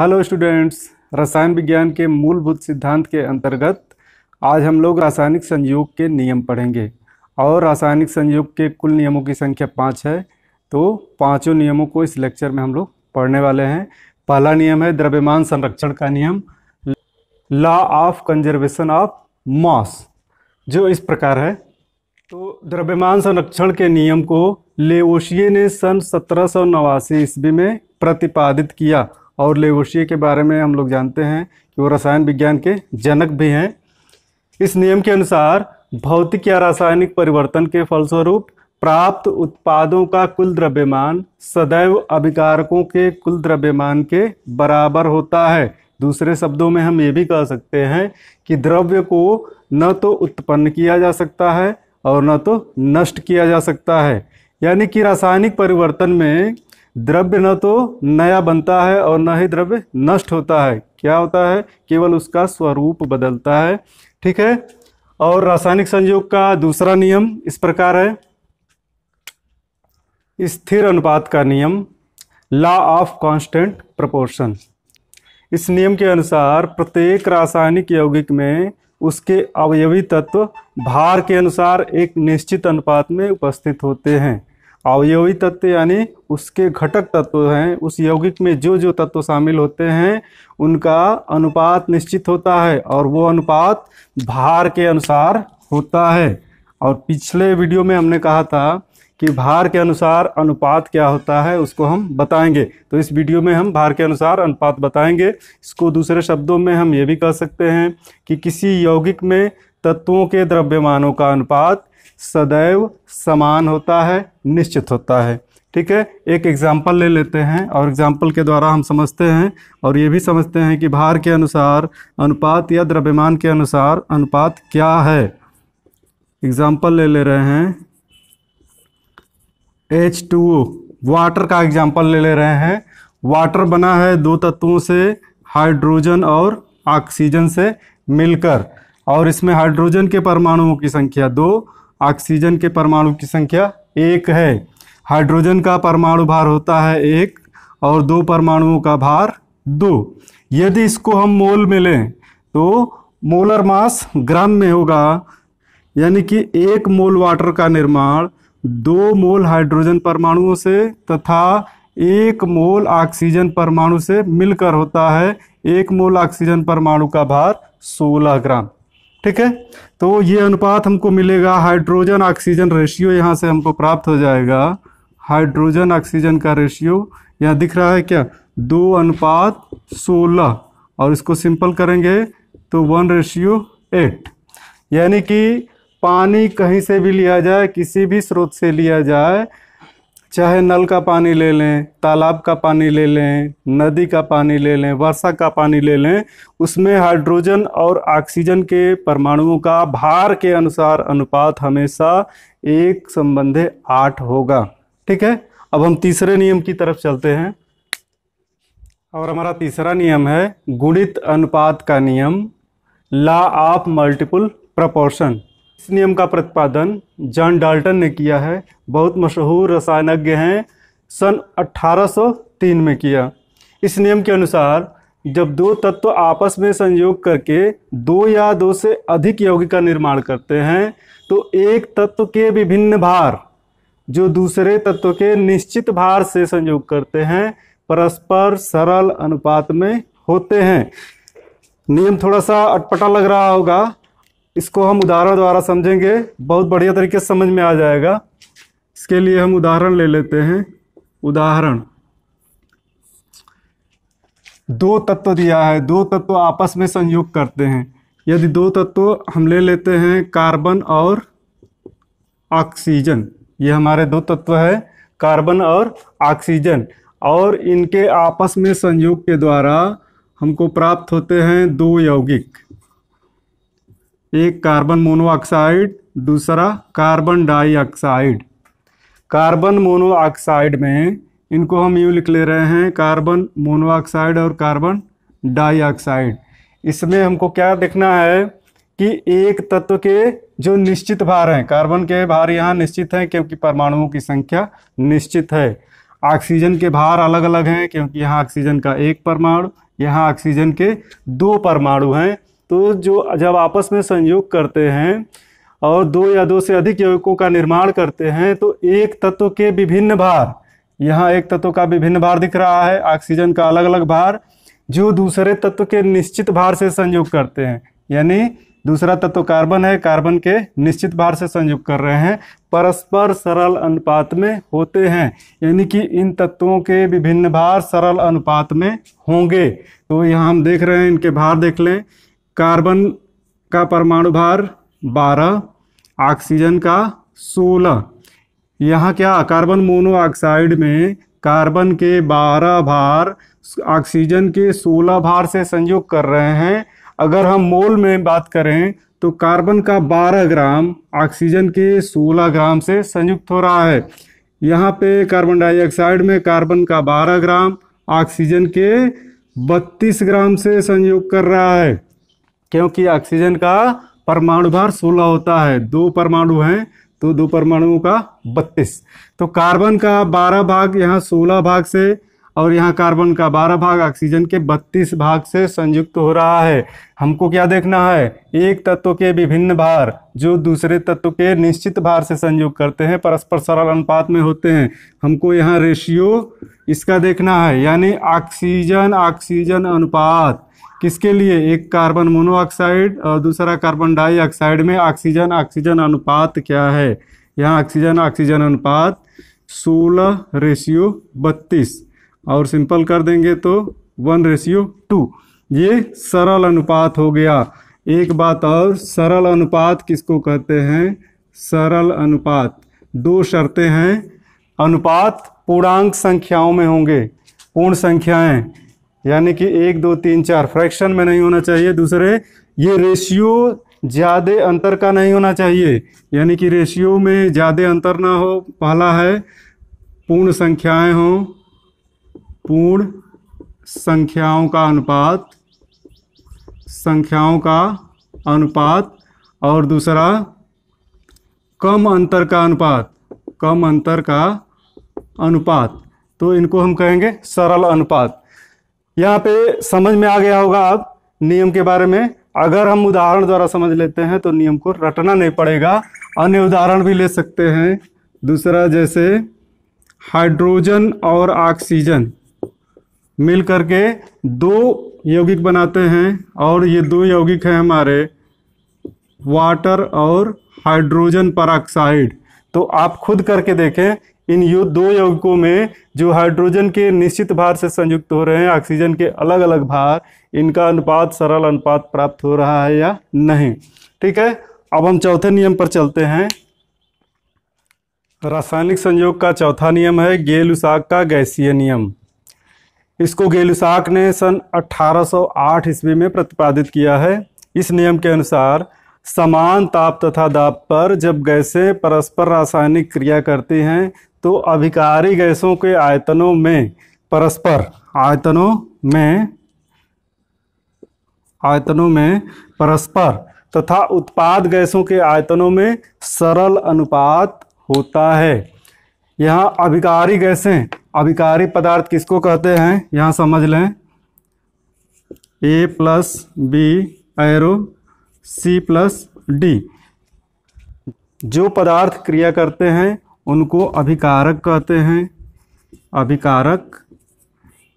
hello students रसायन विज्ञान के मूलभूत सिद्धांत के अंतर्गत आज हम लोग रासायनिक संयोग के नियम पढ़ेंगे और रासायनिक संयोग के कुल नियमों की संख्या पाँच है तो पाँचों नियमों को इस लेक्चर में हम लोग पढ़ने वाले हैं पहला नियम है द्रव्यमान संरक्षण का नियम law of conservation of mass जो इस प्रकार है तो द्रव्यमान संरक्षण के नियम को लेओशिये ने सन सत्रह ईस्वी में प्रतिपादित किया और लेवोशिया के बारे में हम लोग जानते हैं कि वो रसायन विज्ञान के जनक भी हैं इस नियम के अनुसार भौतिक या रासायनिक परिवर्तन के फलस्वरूप प्राप्त उत्पादों का कुल द्रव्यमान सदैव अभिकारकों के कुल द्रव्यमान के बराबर होता है दूसरे शब्दों में हम ये भी कह सकते हैं कि द्रव्य को न तो उत्पन्न किया जा सकता है और न तो नष्ट किया जा सकता है यानी कि रासायनिक परिवर्तन में द्रव्य न तो नया बनता है और न ही द्रव्य नष्ट होता है क्या होता है केवल उसका स्वरूप बदलता है ठीक है और रासायनिक संयोग का दूसरा नियम इस प्रकार है स्थिर अनुपात का नियम लॉ ऑफ कांस्टेंट प्रपोर्शन इस नियम के अनुसार प्रत्येक रासायनिक यौगिक में उसके अवयवी तत्व भार के अनुसार एक निश्चित अनुपात में उपस्थित होते हैं अवयवी तत्व यानी उसके घटक तत्व हैं उस यौगिक में जो जो तत्व शामिल होते हैं उनका अनुपात निश्चित होता है और वो अनुपात भार के अनुसार होता है और पिछले वीडियो में हमने कहा था कि भार के अनुसार अनुपात क्या होता है उसको हम बताएंगे तो इस वीडियो में हम भार के अनुसार अनुपात बताएंगे इसको दूसरे शब्दों में हम ये भी कह सकते हैं कि किसी यौगिक में तत्वों के द्रव्यमानों का अनुपात सदैव समान होता है निश्चित होता है ठीक है एक एग्जाम्पल ले लेते हैं और एग्जाम्पल के द्वारा हम समझते हैं और ये भी समझते हैं कि भार के अनुसार अनुपात या द्रव्यमान के अनुसार अनुपात क्या है एग्जाम्पल ले ले रहे हैं एच टू वाटर का एग्जाम्पल ले ले रहे हैं वाटर बना है दो तत्वों से हाइड्रोजन और ऑक्सीजन से मिलकर और इसमें हाइड्रोजन के परमाणुओं की संख्या दो ऑक्सीजन के परमाणु की संख्या एक है हाइड्रोजन का परमाणु भार होता है एक और दो परमाणुओं का भार दो यदि इसको हम मोल में लें तो मोलर मास ग्राम में होगा यानी कि एक मोल वाटर का निर्माण दो मोल हाइड्रोजन परमाणुओं से तथा एक मोल ऑक्सीजन परमाणु से मिलकर होता है एक मोल ऑक्सीजन परमाणु का भार 16 ग्राम ठीक है तो ये अनुपात हमको मिलेगा हाइड्रोजन ऑक्सीजन रेशियो यहाँ से हमको प्राप्त हो जाएगा हाइड्रोजन ऑक्सीजन का रेशियो यहाँ दिख रहा है क्या दो अनुपात सोलह और इसको सिंपल करेंगे तो वन रेशियो एट यानी कि पानी कहीं से भी लिया जाए किसी भी स्रोत से लिया जाए चाहे नल का पानी ले लें तालाब का पानी ले लें नदी का पानी ले लें वर्षा का पानी ले लें उसमें हाइड्रोजन और ऑक्सीजन के परमाणुओं का भार के अनुसार अनुपात हमेशा एक संबंधे आठ होगा ठीक है अब हम तीसरे नियम की तरफ चलते हैं और हमारा तीसरा नियम है गुणित अनुपात का नियम ला ऑफ मल्टीपल प्रपोर्शन इस नियम का प्रतिपादन जॉन डाल्टन ने किया है बहुत मशहूर रसायनज्ञ हैं सन 1803 में किया इस नियम के अनुसार जब दो तत्व आपस में संयोग करके दो या दो से अधिक यौगिक का निर्माण करते हैं तो एक तत्व के विभिन्न भार जो दूसरे तत्व के निश्चित भार से संयोग करते हैं परस्पर सरल अनुपात में होते हैं नियम थोड़ा सा अटपटा लग रहा होगा इसको हम उदाहरण द्वारा समझेंगे बहुत बढ़िया तरीके से समझ में आ जाएगा इसके लिए हम उदाहरण ले लेते हैं उदाहरण दो तत्व दिया है दो तत्व आपस में संयोग करते हैं यदि दो तत्व हम ले लेते हैं कार्बन और ऑक्सीजन ये हमारे दो तत्व है कार्बन और ऑक्सीजन और इनके आपस में संयोग के द्वारा हमको प्राप्त होते हैं दो यौगिक एक कार्बन मोनोऑक्साइड दूसरा कार्बन डाइऑक्साइड कार्बन मोनोऑक्साइड में इनको हम यूँ लिख ले रहे हैं कार्बन मोनोऑक्साइड और कार्बन डाइऑक्साइड इसमें हमको क्या देखना है कि एक तत्व के जो निश्चित भार हैं कार्बन के भार यहाँ निश्चित हैं क्योंकि परमाणुओं की संख्या निश्चित है ऑक्सीजन के भार अलग अलग हैं क्योंकि यहाँ ऑक्सीजन का एक परमाणु यहाँ ऑक्सीजन के दो परमाणु हैं तो जो जब आपस में संयोग करते हैं और दो या दो से अधिक यौगिकों का निर्माण करते हैं तो एक तत्व के विभिन्न भार यहाँ एक तत्व का विभिन्न भार दिख रहा है ऑक्सीजन का अलग अलग भार जो दूसरे तत्व के निश्चित भार से संयोग करते हैं यानी दूसरा तत्व कार्बन है कार्बन के निश्चित भार से संयुक्त कर रहे हैं परस्पर सरल अनुपात में होते हैं यानी कि इन तत्वों के विभिन्न भार सरल अनुपात में होंगे तो यहाँ हम देख रहे हैं इनके भार देख लें कार्बन का परमाणु भार 12 ऑक्सीजन का 16 यहाँ क्या कार्बन मोनोऑक्साइड में कार्बन के 12 भार ऑक्सीजन के 16 भार से संयोग कर रहे हैं अगर हम मोल में बात करें तो कार्बन का 12 ग्राम ऑक्सीजन के 16 ग्राम से संयुक्त हो रहा है यहाँ पे कार्बन डाइऑक्साइड में कार्बन का 12 ग्राम ऑक्सीजन के 32 ग्राम से संयोग कर रहा है क्योंकि ऑक्सीजन का परमाणु भार सोलह होता है दो परमाणु हैं तो दो परमाणुओं का बत्तीस तो कार्बन का बारह भाग यहाँ सोलह भाग से और यहाँ कार्बन का बारह भाग ऑक्सीजन के बत्तीस भाग से संयुक्त हो रहा है हमको क्या देखना है एक तत्व के विभिन्न भार जो दूसरे तत्व के निश्चित भार से संयुक्त करते हैं परस्पर सरल अनुपात में होते हैं हमको यहाँ रेशियो इसका देखना है यानी ऑक्सीजन ऑक्सीजन अनुपात किसके लिए एक कार्बन मोनोऑक्साइड और दूसरा कार्बन डाइऑक्साइड में ऑक्सीजन ऑक्सीजन अनुपात क्या है यहाँ ऑक्सीजन ऑक्सीजन अनुपात सोलह रेशियो बत्तीस और सिंपल कर देंगे तो वन रेशियो टू ये सरल अनुपात हो गया एक बात और सरल अनुपात किसको कहते हैं सरल अनुपात दो शर्तें हैं अनुपात पूर्णांक संख्याओं में होंगे पूर्ण संख्याएं यानी कि एक दो तीन चार फ्रैक्शन में नहीं होना चाहिए दूसरे ये रेशियो ज़्यादा अंतर का नहीं होना चाहिए यानी कि रेशियो में ज़्यादा अंतर ना हो पहला है पूर्ण संख्याएं हो पूर्ण संख्याओं का अनुपात संख्याओं का अनुपात और दूसरा कम अंतर का अनुपात कम अंतर का अनुपात तो इनको हम कहेंगे सरल अनुपात यहाँ पे समझ में आ गया होगा आप नियम के बारे में अगर हम उदाहरण द्वारा समझ लेते हैं तो नियम को रटना नहीं पड़ेगा अन्य उदाहरण भी ले सकते हैं दूसरा जैसे हाइड्रोजन और ऑक्सीजन मिल करके दो यौगिक बनाते हैं और ये दो यौगिक हैं हमारे वाटर और हाइड्रोजन पर तो आप खुद करके देखें इन दो यौगिकों में जो हाइड्रोजन के निश्चित भार से संयुक्त हो रहे हैं ऑक्सीजन के अलग अलग भार इनका अनुपात सरल अनुपात प्राप्त हो रहा है या नहीं ठीक है अब हम चौथे नियम पर चलते हैं रासायनिक संयोग का चौथा नियम है गेलुसाक का गैसीय नियम इसको गेलुसाक ने सन 1808 ईस्वी में प्रतिपादित किया है इस नियम के अनुसार समान ताप तथा दाब पर जब गैसें परस्पर रासायनिक क्रिया करती हैं तो अभिकारी गैसों के आयतनों में परस्पर आयतनों में आयतनों में परस्पर तथा उत्पाद गैसों के आयतनों में सरल अनुपात होता है यहाँ अभिकारी गैसें अभिकारी पदार्थ किसको कहते हैं यहाँ समझ लें A plus B arrow C plus D जो पदार्थ क्रिया करते हैं उनको अभिकारक कहते हैं अभिकारक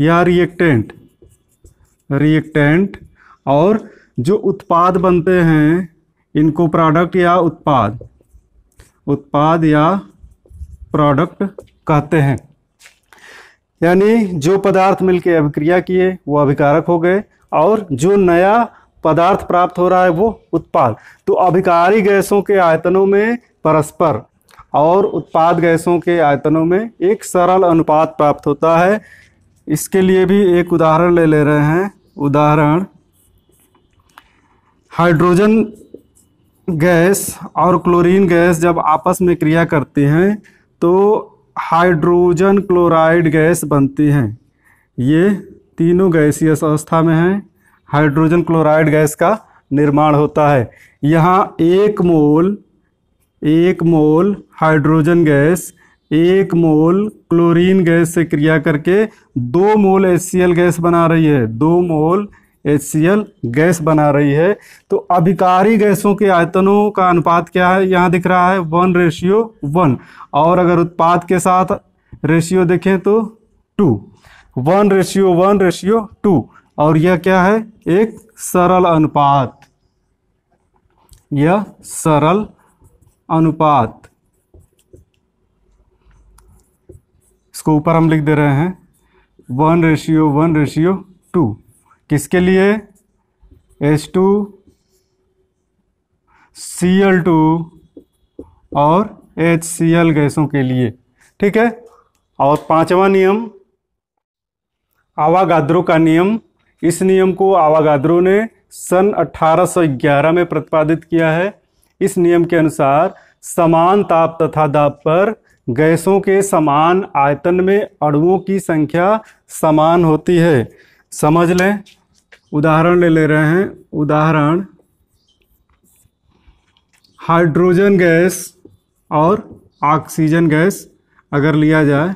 या रिएक्टेंट रिएक्टेंट और जो उत्पाद बनते हैं इनको प्रोडक्ट या उत्पाद उत्पाद या प्रोडक्ट कहते हैं यानी जो पदार्थ मिलके अभिक्रिया किए वो अभिकारक हो गए और जो नया पदार्थ प्राप्त हो रहा है वो उत्पाद तो अभिकारी गैसों के आयतनों में परस्पर और उत्पाद गैसों के आयतनों में एक सरल अनुपात प्राप्त होता है इसके लिए भी एक उदाहरण ले ले रहे हैं उदाहरण हाइड्रोजन गैस और क्लोरीन गैस जब आपस में क्रिया करती हैं तो हाइड्रोजन क्लोराइड गैस बनती हैं ये तीनों गैसीय अवस्था में हैं हाइड्रोजन क्लोराइड गैस का निर्माण होता है यहाँ एक मोल एक मोल हाइड्रोजन गैस एक मोल क्लोरीन गैस से क्रिया करके दो मोल एच गैस बना रही है दो मोल एच गैस बना रही है तो अभिकारी गैसों के आयतनों का अनुपात क्या है यहाँ दिख रहा है वन रेशियो वन और अगर उत्पाद के साथ रेशियो देखें तो two one ratio one ratio two और यह क्या है एक सरल अनुपात यह सरल अनुपात इसको ऊपर हम लिख दे रहे हैं one ratio one ratio two किसके लिए S two C L two और एच सी एल गैसों के लिए ठीक है और पांचवा नियम आवागाद्रो का नियम इस नियम को आवागाद्रो ने सन 1811 में प्रतिपादित किया है इस नियम के अनुसार समान ताप तथा दाब पर गैसों के समान आयतन में अणुओं की संख्या समान होती है समझ लें उदाहरण ले ले रहे हैं उदाहरण हाइड्रोजन गैस और ऑक्सीजन गैस अगर लिया जाए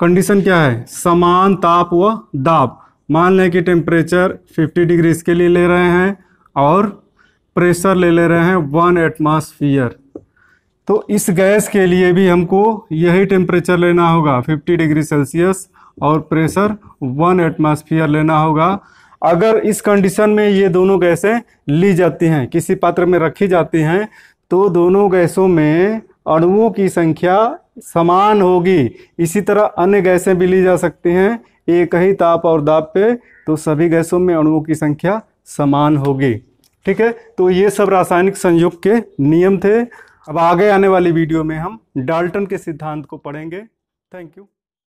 कंडीशन क्या है समान ताप व दाब मान लें कि टेम्परेचर 50 डिग्रीज के लिए ले रहे हैं और प्रेशर ले ले रहे हैं वन एटमॉस्फियर तो इस गैस के लिए भी हमको यही टेम्परेचर लेना होगा 50 डिग्री सेल्सियस और प्रेशर वन एटमॉस्फियर लेना होगा अगर इस कंडीशन में ये दोनों गैसें ली जाती हैं किसी पात्र में रखी जाती हैं तो दोनों गैसों में अणुओं की संख्या समान होगी इसी तरह अन्य गैसें भी ली जा सकती हैं एक ही ताप और दाब पे तो सभी गैसों में अणुओं की संख्या समान होगी ठीक है तो ये सब रासायनिक संयोग के नियम थे अब आगे आने वाली वीडियो में हम डाल्टन के सिद्धांत को पढ़ेंगे थैंक यू